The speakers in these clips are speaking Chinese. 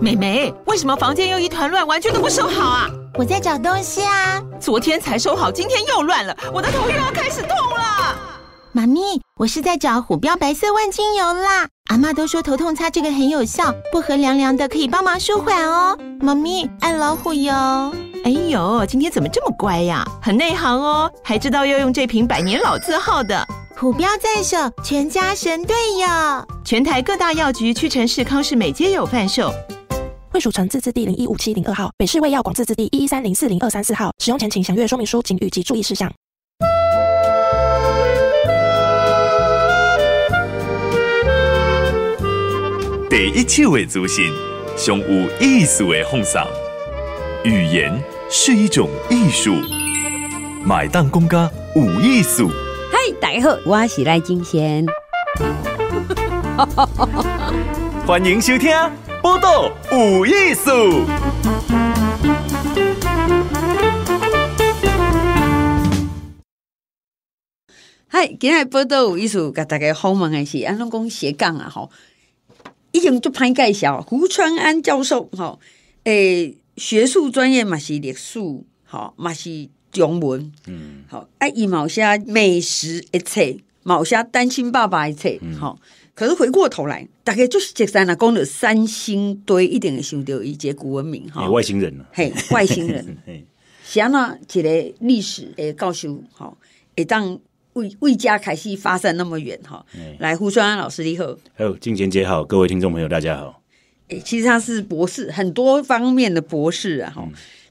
美妹，为什么房间又一团乱，玩具都不收好啊？我在找东西啊。昨天才收好，今天又乱了，我的头又要开始痛了。妈咪，我是在找虎标白色万金油啦。阿妈都说头痛擦这个很有效，薄荷凉凉的可以帮忙舒缓哦。妈咪爱老虎油。哎呦，今天怎么这么乖呀？很内行哦，还知道要用这瓶百年老字号的。虎标在手，全家神队友。全台各大药局、屈臣氏、康氏美皆有贩售。卫署成自制地零一五七零二号，北市卫药广自制地一三零四零二三四号。使用前请详阅说明书及注意事项。第一手的资讯，上有意思的放松。语言是一种艺术，买单公歌无艺术。嗨，大家好，我是赖金贤，欢迎收听《报道有意思》。嗨，今日《报道有意思》给大家访问的是安龙公斜杠啊，吼，已经做番介绍，胡川安教授，吼，诶，学术专业嘛是历史，吼，嘛是。中文，嗯，好，哎，以某些美食一切，某些单亲爸爸一切，好，可是回过头来，大概就是这三呐，讲了三星堆一点的兄弟，一节古文明，哈，外星人了，嘿，外星人，嘿，安怎一个历史诶，教书，好，诶，当为为家开始发散那么远，哈，来胡双安老师，你好，还有金钱姐好，各位听众朋友，大家好，诶，其实他是博士，很多方面的博士啊，哈，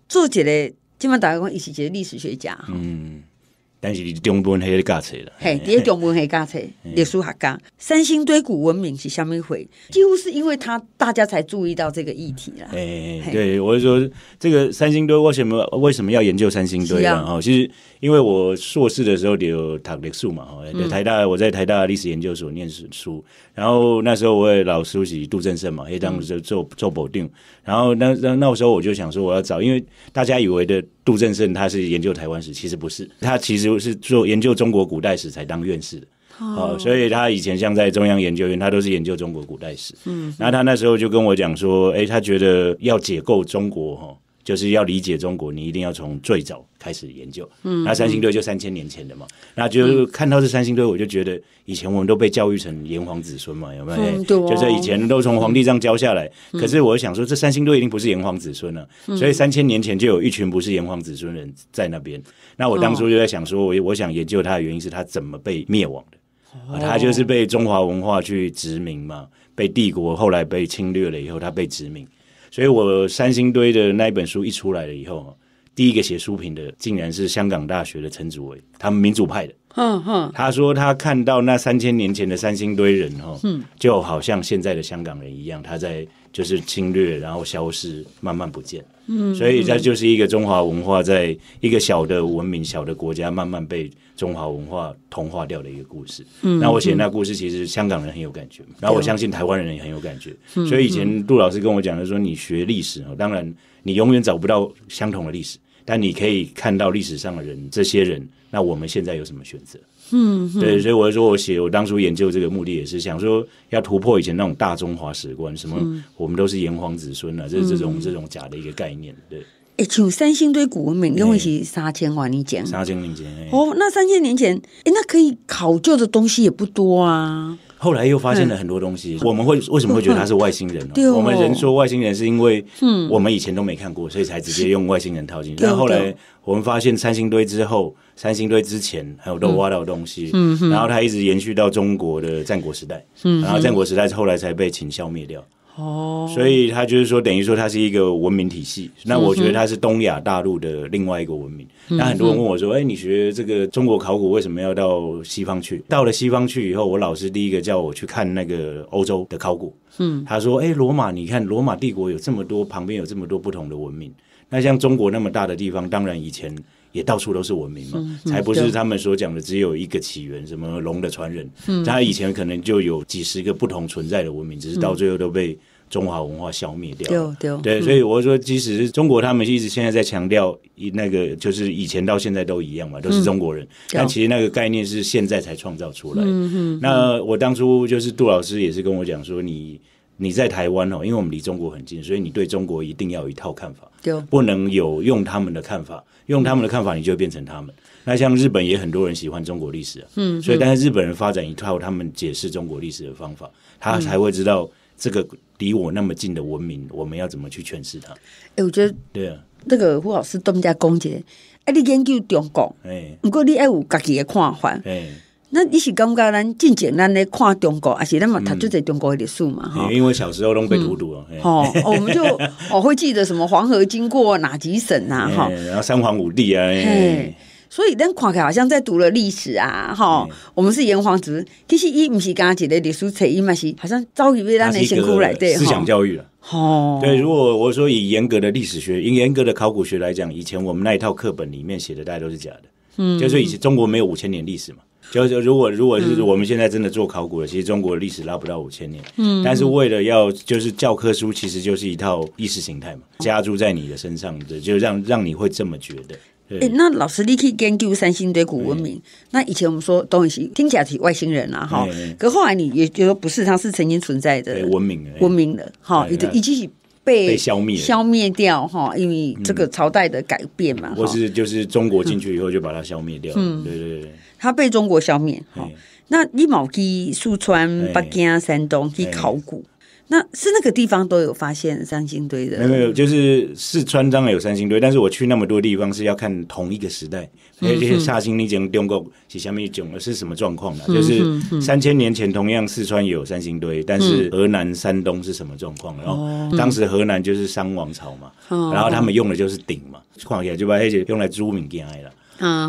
做起来。大家讲伊是一起历史学家哈。但是，中文点的教菜了。嘿，第一重点是教菜，历史学家三星堆古文明是虾米会？几乎是因为他，大家才注意到这个议题了。哎，对，我就说这个三星堆为什么为什么要研究三星堆？呢？哦，其实因为我硕士的时候有读历史嘛，哈，台大我在台大历史研究所念书，然后那时候我也老熟悉杜振胜嘛，也当时就做做保定，然后那那那时候我就想说，我要找，因为大家以为的。杜振胜他是研究台湾史，其实不是，他其实是做研究中国古代史才当院士的。哦，所以他以前像在中央研究院，他都是研究中国古代史。嗯，然后他那时候就跟我讲说，哎，他觉得要解构中国，哈。就是要理解中国，你一定要从最早开始研究。那三星堆就三千年前的嘛，那就看到这三星堆，我就觉得以前我们都被教育成炎黄子孙嘛，有没有？对，就是以前都从皇帝上教下来。可是我想说，这三星堆一定不是炎黄子孙了，所以三千年前就有一群不是炎黄子孙人在那边。那我当初就在想说，我我想研究它的原因是他怎么被灭亡的？他就是被中华文化去殖民嘛，被帝国后来被侵略了以后，他被殖民。所以我三星堆的那一本书一出来了以后，第一个写书评的竟然是香港大学的陈祖伟，他们民主派的。哼，他说他看到那三千年前的三星堆人哈，就好像现在的香港人一样，他在。就是侵略，然后消失，慢慢不见。嗯，所以它就是一个中华文化在一个小的文明、小的国家慢慢被中华文化同化掉的一个故事。嗯，那我写那故事，其实香港人很有感觉，然后我相信台湾人也很有感觉。所以以前杜老师跟我讲的说，你学历史啊，当然你永远找不到相同的历史，但你可以看到历史上的人，这些人，那我们现在有什么选择？嗯，对，所以我说我写我当初研究这个目的也是想说要突破以前那种大中华史观，什么我们都是炎黄子孙啊，这是这种这种假的一个概念。对，哎，请三星堆古文明跟我一起三千万，你讲三千年前哦，那三千年前，哎，那可以考究的东西也不多啊。后来又发现了很多东西，我们会为什么会觉得他是外星人？我们人说外星人是因为，我们以前都没看过，所以才直接用外星人套进去。然后后来我们发现三星堆之后，三星堆之前还有都挖到东西，然后它一直延续到中国的战国时代，然后战国时代后来才被秦消灭掉。哦，所以他就是说，等于说它是一个文明体系。那我觉得它是东亚大陆的另外一个文明。那很多人问我说：“哎，你学这个中国考古为什么要到西方去？”到了西方去以后，我老师第一个叫我去看那个欧洲的考古。嗯，他说：“哎，罗马，你看罗马帝国有这么多，旁边有这么多不同的文明。那像中国那么大的地方，当然以前。”也到处都是文明嘛，才不是他们所讲的只有一个起源，什么龙的传人，他以前可能就有几十个不同存在的文明，只是到最后都被中华文化消灭掉。对，对，所以我说，即使是中国，他们一直现在在强调那个，就是以前到现在都一样嘛，都是中国人，但其实那个概念是现在才创造出来。那我当初就是杜老师也是跟我讲说你。你在台湾哦，因为我们离中国很近，所以你对中国一定要有一套看法，不能有用他们的看法，用他们的看法你就变成他们。那像日本也很多人喜欢中国历史啊，嗯，所以但是日本人发展一套他们解释中国历史的方法，他才会知道这个离我那么近的文明，我们要怎么去诠释它。哎，我觉得对啊，那个胡老师东家攻击，哎，你研究中国，哎，不过你要有自己的看法，哎。那你是刚刚咱进简单的看中国，而且那么他就在中国的历史嘛哈。因为小时候拢被读读了。哦，我们就 哦会记得什么黄河经过哪几省啊？哈，然后三皇五帝啊。所以但看起来好像在读了历史啊，哈。我们是炎黄子其实一毋是刚一的历史，册，一嘛是好像遭遇被人家先哭来思想教育了。哦，对，如果我说以严格的历史学，以严格的考古学来讲，以前我们那一套课本里面写的，大家都是假的。嗯，就是以前中国没有五千年历史嘛。就是如果如果是我们现在真的做考古的，其实中国历史拉不到五千年。嗯，但是为了要就是教科书，其实就是一套意识形态嘛，加注在你的身上的，就让让你会这么觉得。哎，那老师你可以研究三星堆古文明。那以前我们说东西听起来是外星人啊，哈。可后来你也觉得不是，它是曾经存在的文明，文明的，哈，已经已经被消灭消灭掉，哈，因为这个朝代的改变嘛，或是就是中国进去以后就把它消灭掉嗯，对对对。他被中国消灭。好，那一毛鸡、四川、北京、山东去考古，那是那个地方都有发现三星堆的。没有，就是四川当然有三星堆，但是我去那么多地方是要看同一个时代。所以这些三星，你怎么丢过？下面一种是什么状况呢？就是三千年前，同样四川也有三星堆，但是河南、山东是什么状况？然后当时河南就是商王朝嘛，然后他们用的就是鼎嘛，况且就把而且用来朱明盖了。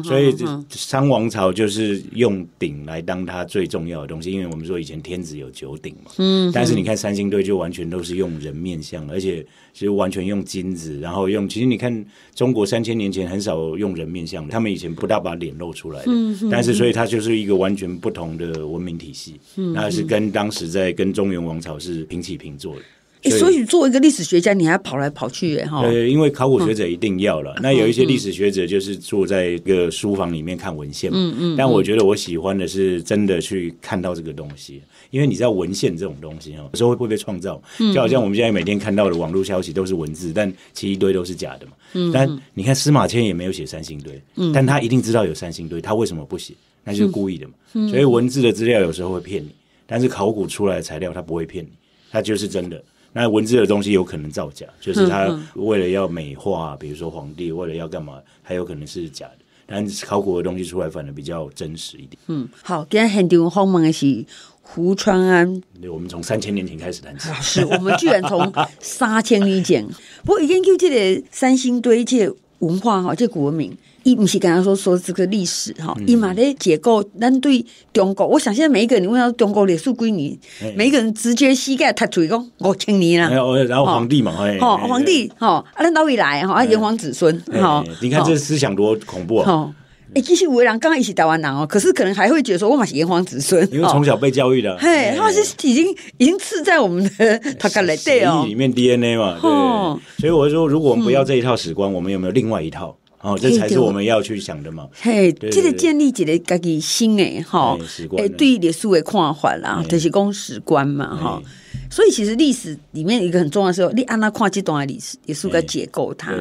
所以商王朝就是用鼎来当它最重要的东西，因为我们说以前天子有九鼎嘛。嗯，但是你看三星堆就完全都是用人面像，而且就完全用金子，然后用其实你看中国三千年前很少用人面像，他们以前不大把脸露出来的。嗯但是所以它就是一个完全不同的文明体系，那是跟当时在跟中原王朝是平起平坐的。所以，做一个历史学家，你还跑来跑去，哈。对，因为考古学者一定要了。那有一些历史学者就是坐在一个书房里面看文献，嗯嗯。但我觉得我喜欢的是真的去看到这个东西，因为你知道文献这种东西有时候会被创造，就好像我们现在每天看到的网络消息都是文字，但其实一堆都是假的嘛。嗯。但你看司马迁也没有写三星堆，嗯，但他一定知道有三星堆，他为什么不写？那就是故意的嘛。嗯。所以文字的资料有时候会骗你，但是考古出来的材料它不会骗你，它就是真的。那文字的东西有可能造假，就是他为了要美化，比如说皇帝，为了要干嘛，还有可能是假的。但考古的东西出来，反而比较真实一点。嗯，好，今天很丢慌忙的是胡川安，我们从三千年前开始谈起，是我们居然从三千年前，不过研究这个三星堆这文化哈，这古文明。伊不是跟他说说这个历史哈，伊嘛嘞结构咱对中国，我想现在每一个人，你问到中国历史归你，每一个人直接膝盖踏腿，说，讲，我请你了。然后皇帝嘛，哦，皇帝啊，咱到未来哈，炎黄子孙哈。你看这思想多恐怖啊！哎，其实吴为人，刚刚一起台湾人哦，可是可能还会觉得说，哇，炎黄子孙，因为从小被教育的，嘿，他是已经已经刺在我们的他 个内底哦，里面 DNA 嘛，哦，所以我说，如果我们不要这一套史观，我们有没有另外一套？哦，这才是我们要去想的嘛。嘿，这个建立起来家己新诶，哈，诶，对历史的看法啦，就是讲史观嘛，哈。所以其实历史里面一个很重要，的时候，你按哪看这段历史也是个解构它。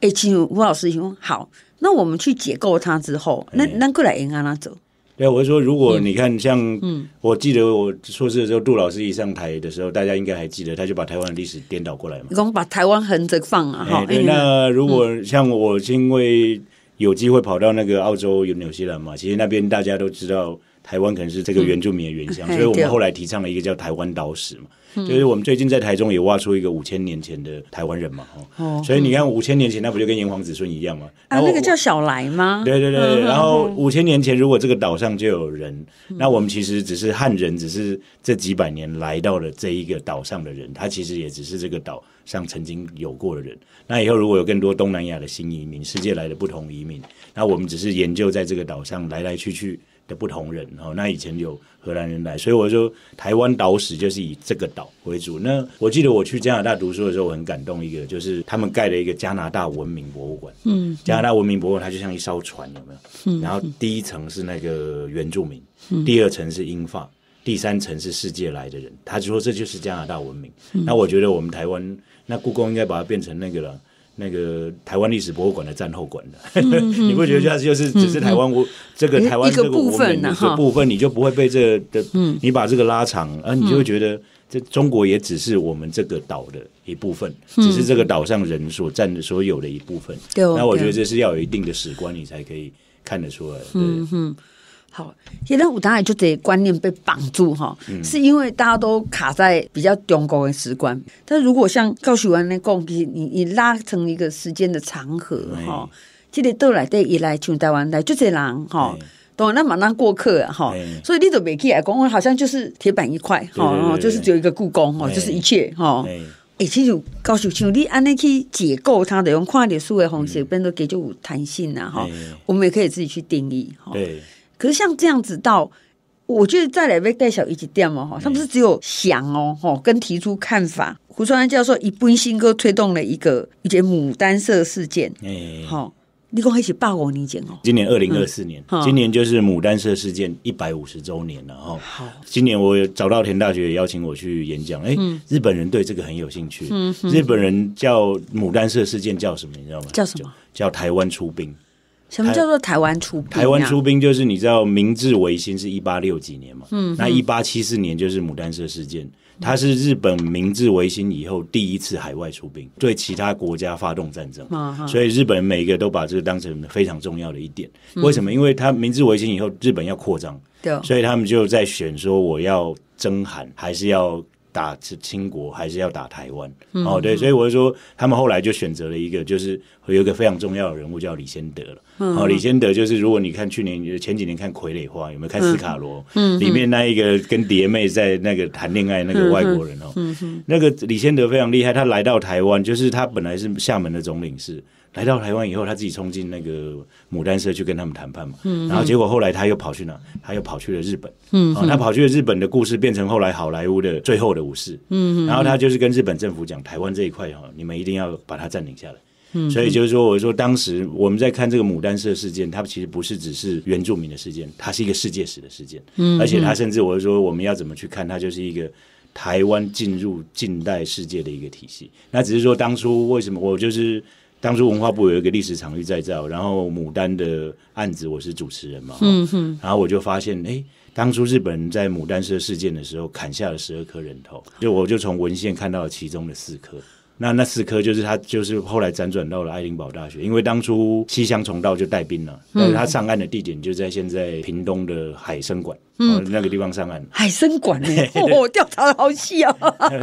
诶，请吴老师，请好，那我们去解构它之后，那那过来沿按哪走？对，我是说，如果你看像，我记得我硕士的时候，杜老师一上台的时候，大家应该还记得，他就把台湾的历史颠倒过来嘛，总把台湾横着放啊。对，那如果像我，因为有机会跑到那个澳洲有纽西兰嘛，其实那边大家都知道。台湾可能是这个原住民的原乡，所以我们后来提倡了一个叫台湾岛史嘛。就是我们最近在台中也挖出一个五千年前的台湾人嘛，所以你看五千年前，那不就跟炎黄子孙一样吗？啊，那个叫小来吗？对对对。然后五千年前，如果这个岛上就有人，那我们其实只是汉人，只是这几百年来到了这一个岛上的人，他其实也只是这个岛上曾经有过的人。那以后如果有更多东南亚的新移民，世界来的不同移民，那我们只是研究在这个岛上来来去去。的不同人哦，那以前有荷兰人来，所以我说台湾岛史就是以这个岛为主。那我记得我去加拿大读书的时候，我很感动一个，就是他们盖了一个加拿大文明博物馆。嗯，加拿大文明博物馆它就像一艘船，有没有？嗯，然后第一层是那个原住民，第二层是英法，第三层是世界来的人。他说这就是加拿大文明。那我觉得我们台湾那故宫应该把它变成那个了。那个台湾历史博物馆的战后馆的，你不觉得它就是只是台湾这个台湾这个部分的部分，你就不会被这的，你把这个拉长，啊，你就觉得这中国也只是我们这个岛的一部分，只是这个岛上人所占的所有的一部分。那我觉得这是要有一定的史观，你才可以看得出来。好，也让大家就得观念被绑住哈，是因为大家都卡在比较中国的时间。但如果像高雄那公，你你拉成一个时间的长河哈，这里都来得一来从台湾来就这人哈，懂，那马上过客哈，所以你都没起来公我好像就是铁板一块哈，就是只有一个故宫哦，就是一切哈。哎，其实高雄，像你安那去解构它的，用跨点数的方式，变得给就无弹性呐哈。我们也可以自己去定义哈。可是像这样子到，我觉得再来被带小一起掉嘛哈，他不是只有想哦哈，跟提出看法。胡川安教授一不小新歌推动了一个一件牡丹社事件，哎，好，你跟我一起报我你讲哦。今年二零二四年，今年就是牡丹社事件一百五十周年了哈。好，今年我找到田大学邀请我去演讲，哎，日本人对这个很有兴趣。嗯日本人叫牡丹社事件叫什么你知道吗？叫什么？叫台湾出兵。什么叫做台湾出兵？台湾出兵就是你知道，明治维新是一八六几年嘛，那一八七四年就是牡丹社事件，它是日本明治维新以后第一次海外出兵，对其他国家发动战争。所以日本每一个都把这个当成非常重要的一点。为什么？因为他明治维新以后，日本要扩张，所以他们就在选说，我要征韩还是要。打清国还是要打台湾哦，对，所以我就说他们后来就选择了一个，就是有一个非常重要的人物叫李先德了。哦，李先德就是如果你看去年前几年看《傀儡花》，有没有看斯卡罗？嗯，里面那一个跟蝶妹在那个谈恋爱那个外国人哦，那个李先德非常厉害，他来到台湾，就是他本来是厦门的总领事。来到台湾以后，他自己冲进那个牡丹社去跟他们谈判嘛，然后结果后来他又跑去哪？他又跑去了日本。哦，他跑去了日本的故事变成后来好莱坞的《最后的武士》。嗯，然后他就是跟日本政府讲，台湾这一块哦，你们一定要把它占领下来。嗯，所以就是说，我说当时我们在看这个牡丹社事件，它其实不是只是原住民的事件，它是一个世界史的事件。嗯，而且他甚至我说我们要怎么去看，它就是一个台湾进入近代世界的一个体系。那只是说当初为什么我就是。当初文化部有一个历史场域再造，然后牡丹的案子，我是主持人嘛，然后我就发现，哎，当初日本人在牡丹社事件的时候砍下了十二颗人头，就我就从文献看到了其中的四颗。那那四颗就是他，就是后来辗转到了爱丁堡大学，因为当初西乡重道就带兵了，但是他上岸的地点就在现在屏东的海生馆，那个地方上岸。海生馆哎，我 调查的好细啊！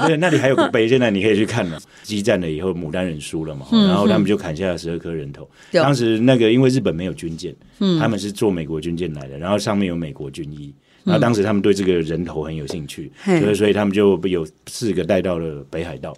对，那里还有个碑，现在你可以去看了。激战了以后，牡丹人输了嘛，然后他们就砍下了十二颗人头。当时那个因为日本没有军舰，他们是坐美国军舰来的，然后上面有美国军医，那当时他们对这个人头很有兴趣，所以、所以他们就有四个带到了北海道。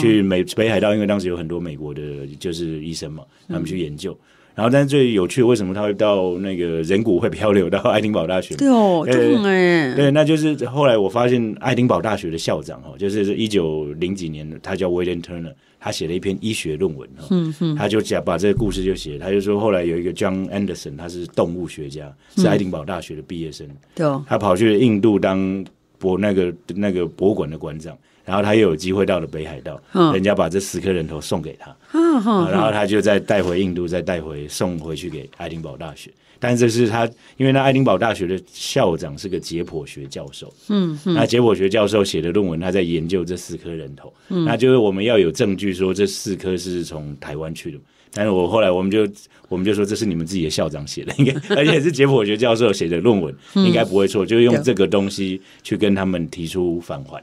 去美北海道，因为当时有很多美国的，就是医生嘛，他们去研究。然后，但是最有趣的，为什么他会到那个人骨会漂流到爱丁堡大学？对哦，对哎，对，那就是后来我发现爱丁堡大学的校长哈，就是一九零几年的，他叫威廉 ·Turner，他写了一篇医学论文哈，嗯他就讲把这个故事就写，他就说后来有一个 John Anderson，他是动物学家，是爱丁堡大学的毕业生，对哦，他跑去印度当博那个那个博物馆的馆长。然后他又有机会到了北海道，人家把这四颗人头送给他，然后他就再带回印度，再带回送回去给爱丁堡大学。但这是他，因为那爱丁堡大学的校长是个解剖学教授，那解剖学教授写的论文，他在研究这四颗人头。那就是我们要有证据说这四颗是从台湾去的。但是我后来我们就我们就说这是你们自己的校长写的，应该 而且是解剖学教授写的论文，应该不会错。就用这个东西去跟他们提出返还。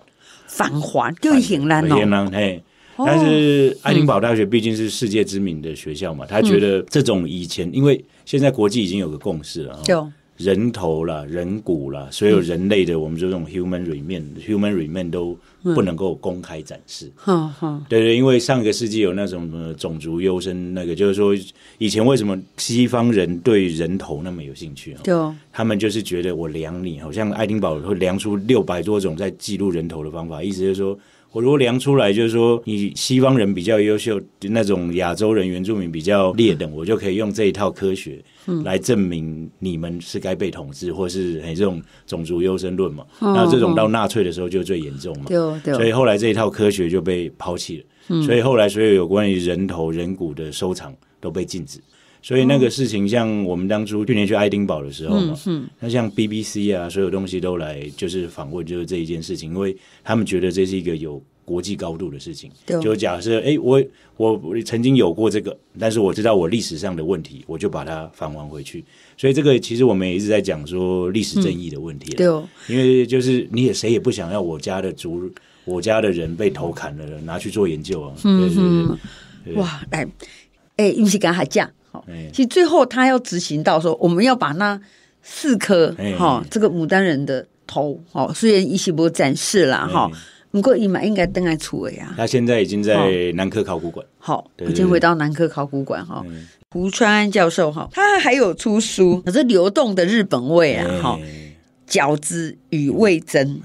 返还就行了。哦，嘿，但是爱丁堡大学毕竟是世界知名的学校嘛，他觉得这种以前，因为现在国际已经有个共识了。就。人头了，人骨了，所有人类的，我们说这种 human r e m a i n human r e m a i n 都不能够公开展示。对对，因为上一个世纪有那种什么种族优生，那个就是说，以前为什么西方人对人头那么有兴趣啊？他们就是觉得我量你，好像爱丁堡会量出六百多种在记录人头的方法，意思是说。我如果量出来，就是说你西方人比较优秀，那种亚洲人原住民比较劣等，我就可以用这一套科学来证明你们是该被统治，或是哎这种种族优生论嘛。那这种到纳粹的时候就最严重嘛。对对。所以后来这一套科学就被抛弃了。所以后来所有有关于人头、人骨的收藏都被禁止。所以那个事情，像我们当初去年去爱丁堡的时候嘛，那像 BBC 啊，所有东西都来就是访问，就是这一件事情，因为他们觉得这是一个有国际高度的事情。就假设，哎，我我曾经有过这个，但是我知道我历史上的问题，我就把它返还回去。所以这个其实我们也一直在讲说历史正义的问题，对，因为就是你也谁也不想要我家的族、我家的人被头砍了，拿去做研究啊，對對哇，来，哎，运气刚好讲。好，其实最后他要执行到说，我们要把那四颗哈这个牡丹人的头哈，虽然一起不展示了哈，不过伊嘛应该登岸出位呀。他现在已经在南科考古馆，好已经回到南科考古馆哈。胡川教授哈，他还有出书，可是流动的日本味啊哈，饺子与味增。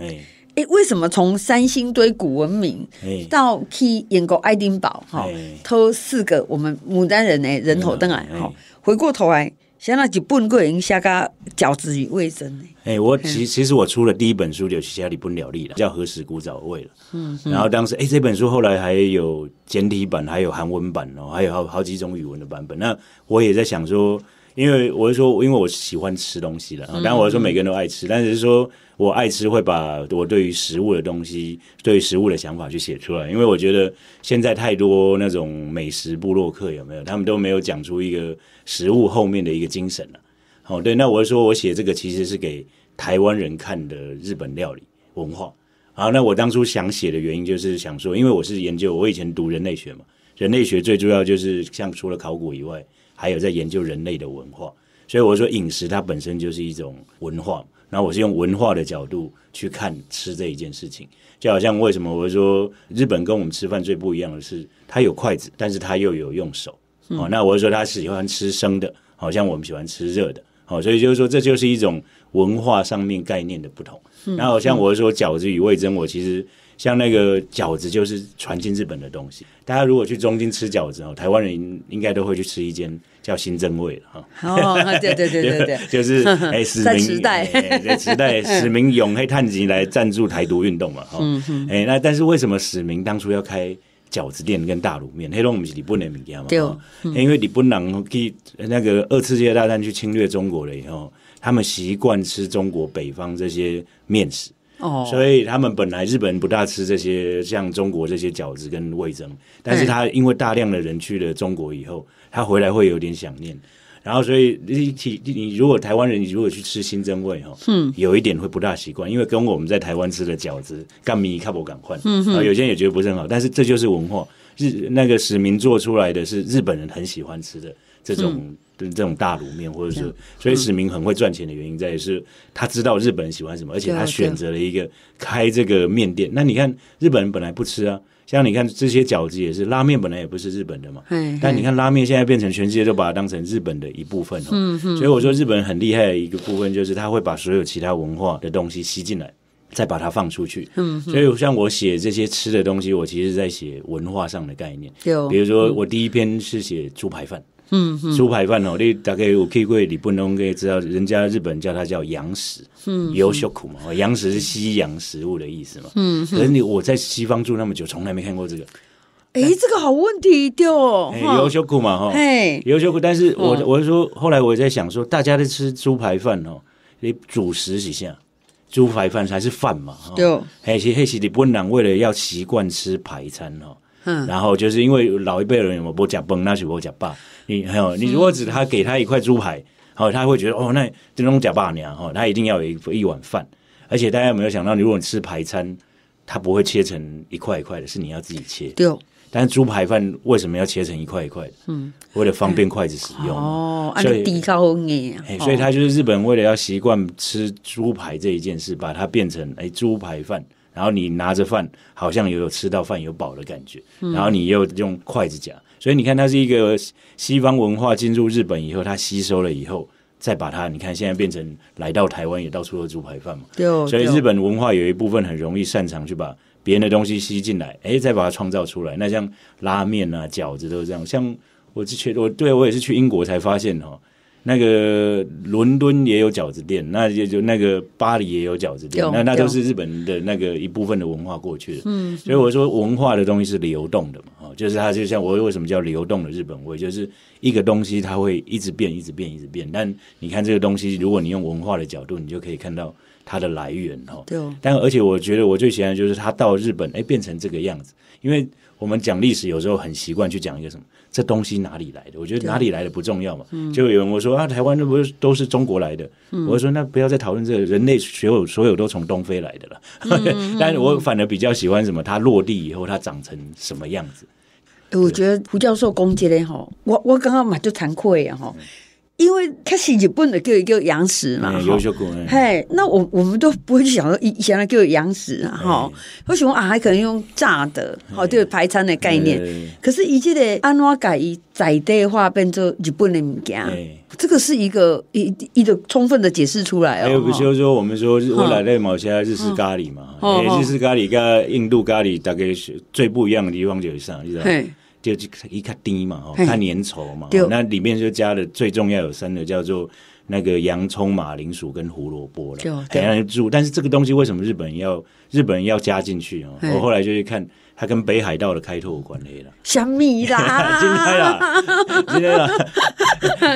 哎，为什么从三星堆古文明到去英国爱丁堡，哈偷四个我们牡丹人呢人头灯啊？哈，回过头来，现那就本国已经下加较注意卫生呢。哎，我其其实我出了第一本书就其他你不了力了，叫何时古早味了。嗯，然后当时哎这本书后来还有简体版，还有韩文版哦，还有好好几种语文的版本。那我也在想说。因为我是说，因为我喜欢吃东西的，当然我是说每个人都爱吃，但是说我爱吃会把我对于食物的东西、对于食物的想法去写出来。因为我觉得现在太多那种美食部落客有没有？他们都没有讲出一个食物后面的一个精神了。哦，对，那我是说，我写这个其实是给台湾人看的日本料理文化。好，那我当初想写的原因就是想说，因为我是研究我以前读人类学嘛，人类学最主要就是像除了考古以外。还有在研究人类的文化，所以我说饮食它本身就是一种文化。那我是用文化的角度去看吃这一件事情，就好像为什么我说日本跟我们吃饭最不一样的是，它有筷子，但是它又有用手。哦，那我说它喜欢吃生的，好像我们喜欢吃热的。好，所以就是说这就是一种文化上面概念的不同。然后像我说饺子与味噌，我其实。像那个饺子就是传进日本的东西，大家如果去东京吃饺子哦，台湾人应该都会去吃一间叫新真味的哈。哦，对对对对对，就是 哎，使民在时代，在时代，使明 永黑探吉来赞助台独运动嘛哈。哎，那但是为什么使民当初要开饺子店跟大卤面？黑龙不是李登梅名吗？对哦，因为李登朗去那个二次世界大战去侵略中国了以后，他们习惯吃中国北方这些面食。哦，所以他们本来日本不大吃这些像中国这些饺子跟味噌，但是他因为大量的人去了中国以后，他回来会有点想念。然后所以你你如果台湾人如果去吃新增味哦，嗯，有一点会不大习惯，因为跟我们在台湾吃的饺子，干米卡不敢换，嗯有些人也觉得不很好，但是这就是文化，日那个史明做出来的是日本人很喜欢吃的这种。就是这种大卤面，或者是所以史明很会赚钱的原因，在于是他知道日本人喜欢什么，而且他选择了一个开这个面店。那你看日本人本来不吃啊，像你看这些饺子也是，拉面本来也不是日本的嘛，但你看拉面现在变成全世界都把它当成日本的一部分哦。所以我说日本人很厉害的一个部分，就是他会把所有其他文化的东西吸进来，再把它放出去。所以像我写这些吃的东西，我其实在写文化上的概念。比如说我第一篇是写猪排饭。嗯，猪排饭哦，你大概有去过跟你不能跟知道，人家日本叫它叫洋食，尤秀库嘛，洋食是西洋食物的意思嘛。嗯，可是你我在西方住那么久，从来没看过这个。哎，这个好问题的，有小苦嘛哈，哎，有小苦，但是我我是说，后来我在想说，大家都吃猪排饭哦，你主食是像猪排饭还是饭嘛？对。还有些还有些你不能为了要习惯吃排餐哦，嗯，然后就是因为老一辈人有不加崩，那是不加爸。你还有，你如果只他给他一块猪排，哦，他会觉得哦，那这种假爸娘哦，他一定要有一一碗饭。而且大家有没有想到，你如果你吃排餐，他不会切成一块一块的，是你要自己切。对。但是猪排饭为什么要切成一块一块的？嗯，为了方便筷子使用哦。所以低高你。哎，所以他就是日本为了要习惯吃猪排这一件事，把它变成哎猪排饭。然后你拿着饭，好像也有吃到饭有饱的感觉。然后你又用筷子夹，所以你看它是一个西方文化进入日本以后，它吸收了以后，再把它你看现在变成来到台湾也到处都猪排饭嘛。对，所以日本文化有一部分很容易擅长去把别人的东西吸进来，哎，再把它创造出来。那像拉面啊、饺子都是这样。像我之前我对我也是去英国才发现哦。那个伦敦也有饺子店，那也就那个巴黎也有饺子店，那那都是日本的那个一部分的文化过去的。嗯，所以我说文化的东西是流动的嘛，就是它就像我为什么叫流动的日本味，就是一个东西它会一直变，一直变，一直变。但你看这个东西，如果你用文化的角度，你就可以看到。它的来源哈，对，但而且我觉得我最喜欢就是它到日本哎变成这个样子，因为我们讲历史有时候很习惯去讲一个什么这东西哪里来的，我觉得哪里来的不重要嘛，就有人我说啊台湾那不是都是中国来的，我说那不要再讨论这人类所有所有都从东非来的了，但是我反而比较喜欢什么它落地以后它长成什么样子，我觉得胡教授攻击嘞哈，我我刚刚嘛就惭愧呀哈。因为咖喱就不能叫叫洋食嘛，嘿，那我我们都不会去想到说，想来叫洋食哈。为什么啊，还可能用炸的，好，就是排餐的概念。可是以前的安瓦改以在的化变成日本的物件。这个是一个一一个充分的解释出来。哦。还有比如说，我们说我奶奶某些日式咖喱嘛，日式咖喱跟印度咖喱大概是最不一样的地方就是上，你知道？就一看低嘛，哦，它粘稠嘛，那里面就加了最重要有三个，叫做那个洋葱、马铃薯跟胡萝卜了。等下就，但是这个东西为什么日本人要日本人要加进去哦？我后来就去看它跟北海道的开拓有关系了。香米啦，今天啦，今天啦，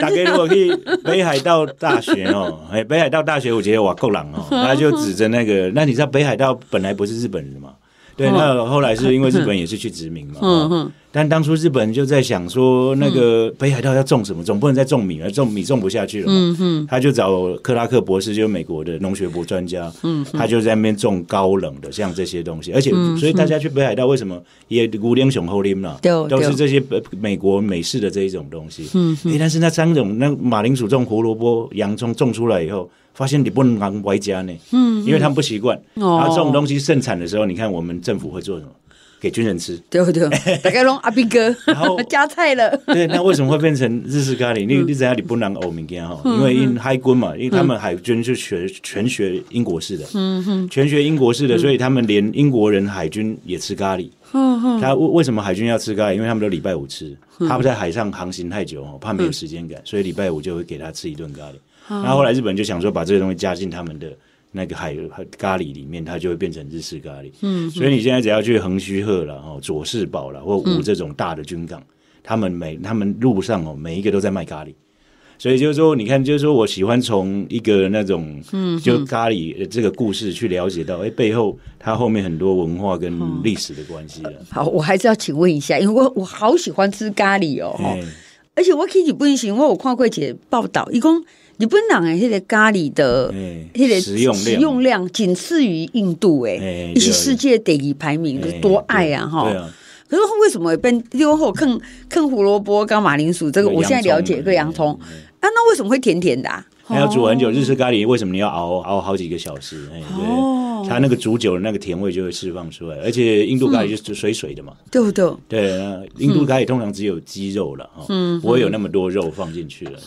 大家如果去北海道大学哦，哎，北海道大学我觉得哇够冷哦，他就指着那个，那你知道北海道本来不是日本人吗？对，那后来是因为日本也是去殖民嘛。嗯哼。但当初日本就在想说，那个北海道要种什么？总不能再种米了，种米种不下去了。嗯哼。他就找克拉克博士，就美国的农学部专家。嗯。他就在那边种高冷的，像这些东西。而且，所以大家去北海道，为什么也无量雄厚林嘛？对，都是这些美国美式的这一种东西。嗯哼。但是那三种，那马铃薯种、胡萝卜、洋葱种出来以后。发现你不能拿回家呢，嗯，因为他们不习惯。然后这种东西盛产的时候，你看我们政府会做什么？给军人吃。对对，大家弄阿兵哥。然后 加菜了。对，那为什么会变成日式咖喱？因你日式你不能欧米茄哈，因为因海军嘛，因为他们海军就全全学英国式的，嗯哼，全学英国式的，所以他们连英国人海军也吃咖喱。他为为什么海军要吃咖喱？因为他们都礼拜五吃，他不在海上航行太久哦，怕没有时间感，所以礼拜五就会给他吃一顿咖喱。然后后来日本就想说，把这些东西加进他们的那个海咖喱里面，它就会变成日式咖喱。嗯，所以你现在只要去横须贺了，哦，佐世保了，或五这种大的军港，他们每他们路上哦，每一个都在卖咖喱。所以就是说，你看，就是说我喜欢从一个那种，嗯，就咖喱这个故事去了解到，哎，背后它后面很多文化跟历史的关系了。好，我还是要请问一下，因为我我好喜欢吃咖喱哦，而且我可以不允许，因为我看过些报道，一共。也不能讲哎，现在咖喱的，现个食用量仅次于印度哎，世界第一排名，多爱啊哈！可是为什么被英后啃啃胡萝卜、刚马铃薯这个？我现在了解个洋葱，啊，那为什么会甜甜的？要煮很久，日式咖喱为什么你要熬熬好几个小时？它那个煮久的那个甜味就会释放出来，而且印度咖喱就是水水的嘛，对不对？对啊，印度咖喱通常只有鸡肉了哈，会有那么多肉放进去了，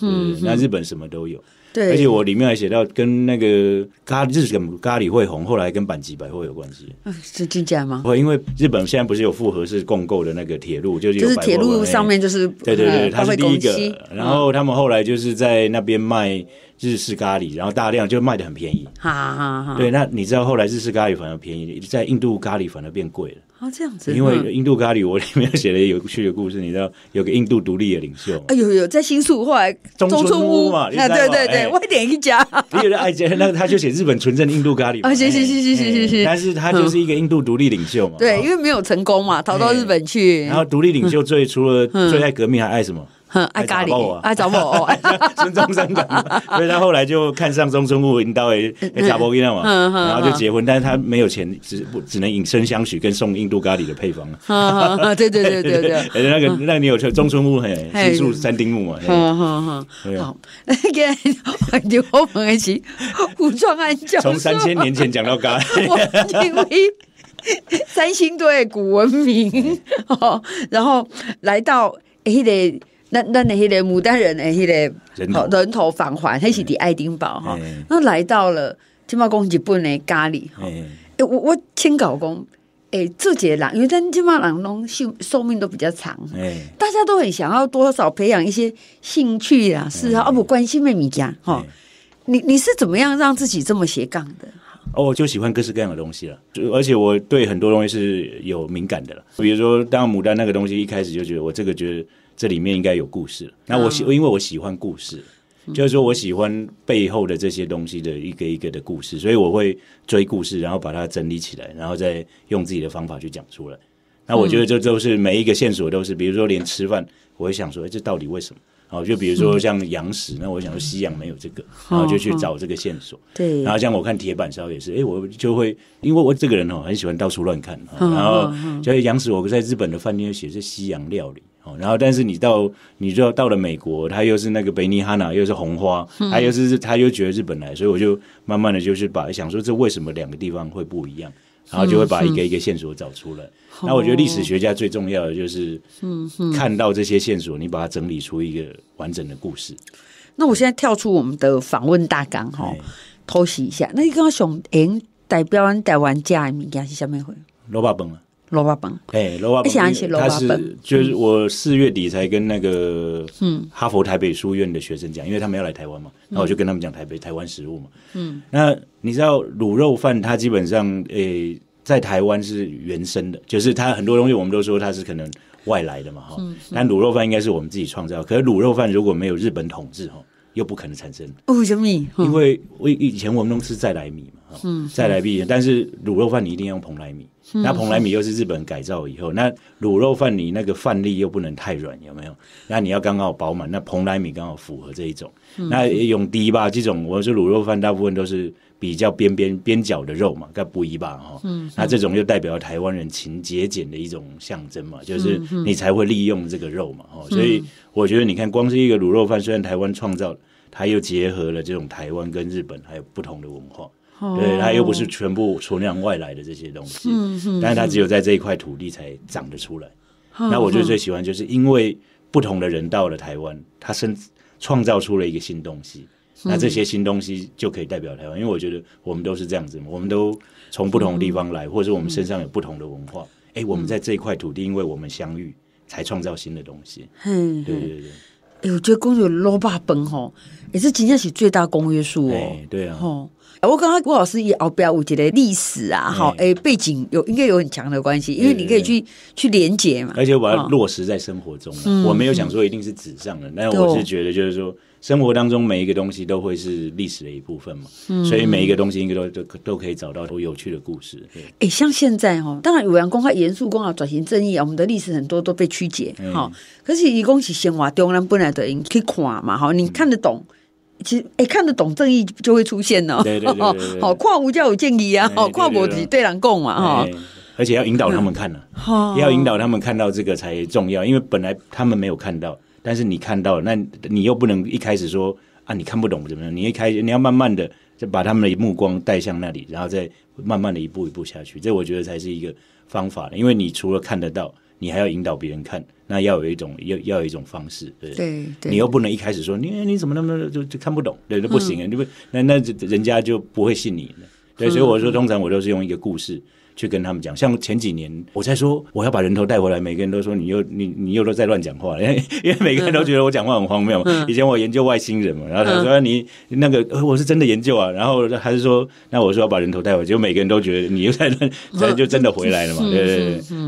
那日本什么都有，对。而且我里面还写到跟那个咖日本咖喱会红，后来跟阪急百货有关系，是进价吗？不，因为日本现在不是有复合式共购的那个铁路，就是就是铁路上面就是对对对，它是第一个，然后他们后来就是在那边卖。日式咖喱，然后大量就卖的很便宜。哈哈哈。对，那你知道后来日式咖喱反而便宜，在印度咖喱反而变贵了啊？这样子，因为印度咖喱我里面写了有趣的故事，你知道有个印度独立的领袖。哎呦呦，在新宿后来中村屋嘛，啊对对对，外点一家。他就爱这，那他就写日本纯正印度咖喱。啊行行行行行行。但是他就是一个印度独立领袖嘛。对，因为没有成功嘛，逃到日本去。然后独立领袖最除了最爱革命，还爱什么？爱咖喱，爱找布，孙中山讲，所以他后来就看上中村雾，引导爱查波那了嘛，然后就结婚，但是他没有钱，只只能以身相许，跟送印度咖喱的配方。啊，对对对对 对，那个那你有去中村雾很，很住三丁木嘛。好好好，那个刘鹏一起武装安教，从三千年前讲到咖喱，三星堆古文明哦，然后来到 A 的。那那那些个牡丹人那迄个人头返还，迄是伫爱丁堡哈。那来到了金茂公鸡布呢咖喱。哎，我我亲搞公哎，这节老，因为金茂老农寿寿命都比较长，哎，大家都很想要多少培养一些兴趣啊，是啊。阿不关心妹妹家哈，你你是怎么样让自己这么斜杠的？哦，就喜欢各式各样的东西了，就而且我对很多东西是有敏感的了。比如说，当牡丹那个东西一开始就觉得我这个觉得。这里面应该有故事。那我喜，因为我喜欢故事，就是说我喜欢背后的这些东西的一个一个的故事，所以我会追故事，然后把它整理起来，然后再用自己的方法去讲出来。那我觉得这都是每一个线索都是，比如说连吃饭，我会想说，哎，这到底为什么？啊，就比如说像洋食，那我想说西洋没有这个，然后就去找这个线索。对，然后像我看铁板烧也是，哎，我就会因为我这个人哦，很喜欢到处乱看，然后就是洋食，我在日本的饭店写是西洋料理。哦，然后但是你到，你知道到了美国，他又是那个贝尼哈娜，又是红花，他又是他又觉得日本来，所以我就慢慢的就是把想说这为什么两个地方会不一样，然后就会把一个一个线索找出来。那我觉得历史学家最重要的就是，嗯看到这些线索，你把它整理出一个完整的故事。那我现在跳出我们的访问大纲哈，偷袭一下。那金刚熊，哎，代表在玩家的物件是什么会？罗伯本了。萝卜本，哎，萝卜本，他是就是我四月底才跟那个嗯哈佛台北书院的学生讲，因为他们要来台湾嘛，那我就跟他们讲台北台湾食物嘛，嗯，那你知道卤肉饭它基本上诶在台湾是原生的，就是它很多东西我们都说它是可能外来的嘛哈，但卤肉饭应该是我们自己创造，可是卤肉饭如果没有日本统治哈。又不可能产生哦，什么？因为我以前我们都是再来米嘛，嗯，再来米。但是卤肉饭你一定要用蓬莱米，那蓬莱米又是日本改造以后，那卤肉饭你那个饭粒又不能太软，有没有？那你要刚好饱满，那蓬莱米刚好符合这一种。那用低吧，这种我是卤肉饭大部分都是。比较边边边角的肉嘛，该不一吧哈。嗯，那这种又代表台湾人勤节俭的一种象征嘛，就是你才会利用这个肉嘛所以我觉得你看，光是一个卤肉饭，虽然台湾创造，它又结合了这种台湾跟日本还有不同的文化，对，它又不是全部存量外来的这些东西，但是它只有在这一块土地才长得出来。那我就最喜欢，就是因为不同的人到了台湾，他生创造出了一个新东西。那这些新东西就可以代表台湾，因为我觉得我们都是这样子，我们都从不同的地方来，或者我们身上有不同的文化。哎，我们在这一块土地，因为我们相遇，才创造新的东西。嗯，对对对。哎，我觉得公有罗巴本吼也是今天起最大公约数哦。哎，对啊。我刚刚郭老师也哦，不要误解的历史啊，好，哎，背景有应该有很强的关系，因为你可以去去连接嘛，而且我要落实在生活中。我没有想说一定是纸上的，那我是觉得就是说，生活当中每一个东西都会是历史的一部分嘛，所以每一个东西应该都都都可以找到有趣的故事。哎，像现在哈，当然五洋公开严肃公害、转型正义啊，我们的历史很多都被曲解，好，可是以恭喜鲜花当然本来的去看嘛，哈，你看得懂。其实，哎，看得懂正义就会出现哦。对对对，好，跨无教有建议啊，好，跨博提对人共嘛，哈。而且要引导他们看呢，要引导他们看到这个才重要，因为本来他们没有看到，但是你看到，那你又不能一开始说啊，你看不懂怎么样？你一开你要慢慢的就把他们的目光带向那里，然后再慢慢的一步一步下去，这我觉得才是一个方法。因为你除了看得到。你还要引导别人看，那要有一种要要有一种方式，对，你又不能一开始说你你怎么那么就就看不懂，对，那不行，你不那那人家就不会信你了，对，所以我说通常我都是用一个故事。去跟他们讲，像前几年我在说我要把人头带回来，每个人都说你又你你又都在乱讲话，因 为因为每个人都觉得我讲话很荒谬。以前我研究外星人嘛，然后他说你那个我是真的研究啊，然后还是说那我说要把人头带回来，结果每个人都觉得你又在乱，然 就真的回来了嘛，对对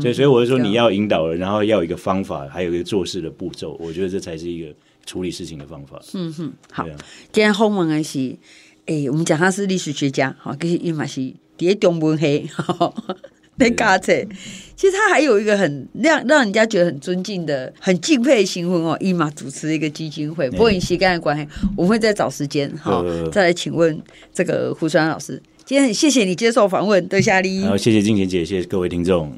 对？所以所以我就说你要引导人，然后要有一个方法，还有一个做事的步骤，我觉得这才是一个处理事情的方法。嗯哼，好，今天后门是哎，我们讲他是历史学家，好，跟伊玛西。蝶中文黑，好，你干脆。其实他还有一个很让让人家觉得很尊敬的、很敬佩的新婚哦，义马主持一个基金会，不过影西干的关系，我们会再找时间，好，再来请问这个胡川老师。今天很谢谢你接受访问，多谢你。好，谢谢金钱姐，谢谢各位听众。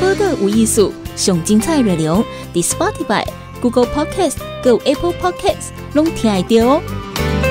播客无艺术，熊精彩热流，The Spotify、Google Podcast、Go Apple Podcast，拢听得到哦。